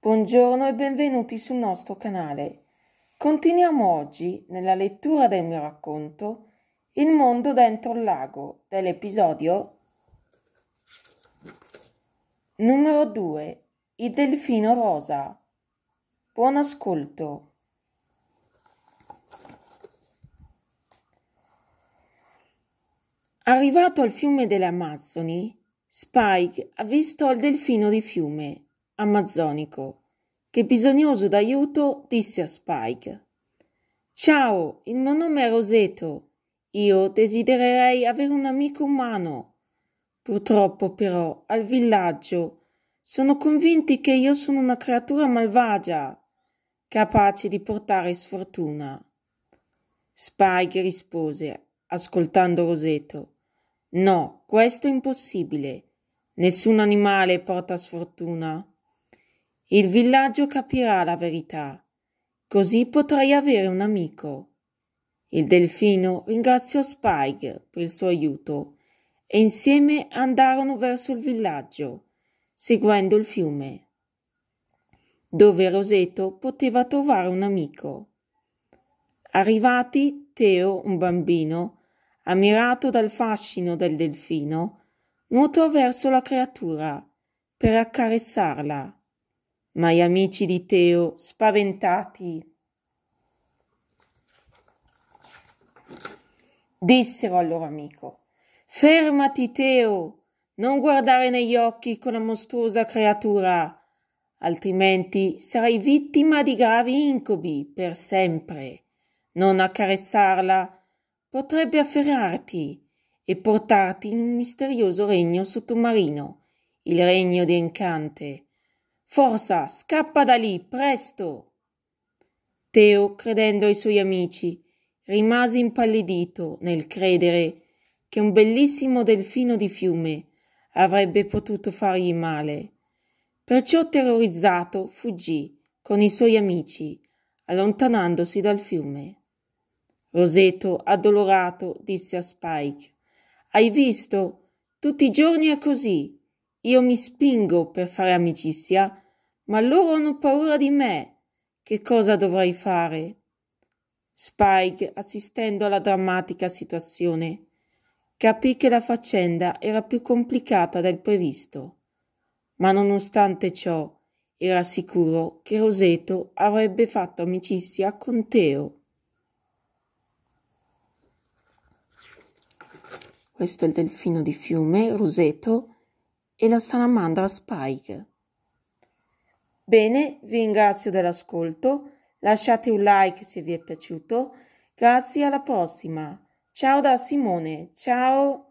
Buongiorno e benvenuti sul nostro canale. Continuiamo oggi nella lettura del mio racconto Il mondo dentro il lago dell'episodio numero 2 Il delfino rosa. Buon ascolto. Arrivato al fiume delle Amazzoni, Spike ha visto il delfino di fiume amazzonico, che bisognoso d'aiuto disse a Spike Ciao, il mio nome è Roseto. Io desidererei avere un amico umano. Purtroppo però al villaggio sono convinti che io sono una creatura malvagia, capace di portare sfortuna. Spike rispose, ascoltando Roseto. No, questo è impossibile. Nessun animale porta sfortuna. Il villaggio capirà la verità. Così potrai avere un amico. Il delfino ringraziò Spike per il suo aiuto e insieme andarono verso il villaggio, seguendo il fiume, dove Roseto poteva trovare un amico. Arrivati, Teo, un bambino, ammirato dal fascino del delfino, nuotò verso la creatura per accarezzarla ma gli amici di Teo, spaventati, dissero al loro amico Fermati, Teo, non guardare negli occhi quella mostruosa creatura, altrimenti sarai vittima di gravi incubi per sempre. Non accarezzarla potrebbe afferrarti e portarti in un misterioso regno sottomarino, il regno di Encante Forza, scappa da lì, presto! Teo, credendo ai suoi amici, rimase impallidito nel credere che un bellissimo delfino di fiume avrebbe potuto fargli male. Perciò terrorizzato fuggì con i suoi amici, allontanandosi dal fiume. Roseto, addolorato, disse a Spike Hai visto? Tutti i giorni è così. Io mi spingo per fare amicizia, ma loro hanno paura di me. Che cosa dovrei fare? Spike, assistendo alla drammatica situazione, capì che la faccenda era più complicata del previsto. Ma nonostante ciò, era sicuro che Roseto avrebbe fatto amicizia con Teo. Questo è il delfino di fiume, Roseto, e la salamandra Spike. Bene, vi ringrazio dell'ascolto, lasciate un like se vi è piaciuto, grazie alla prossima. Ciao da Simone, ciao!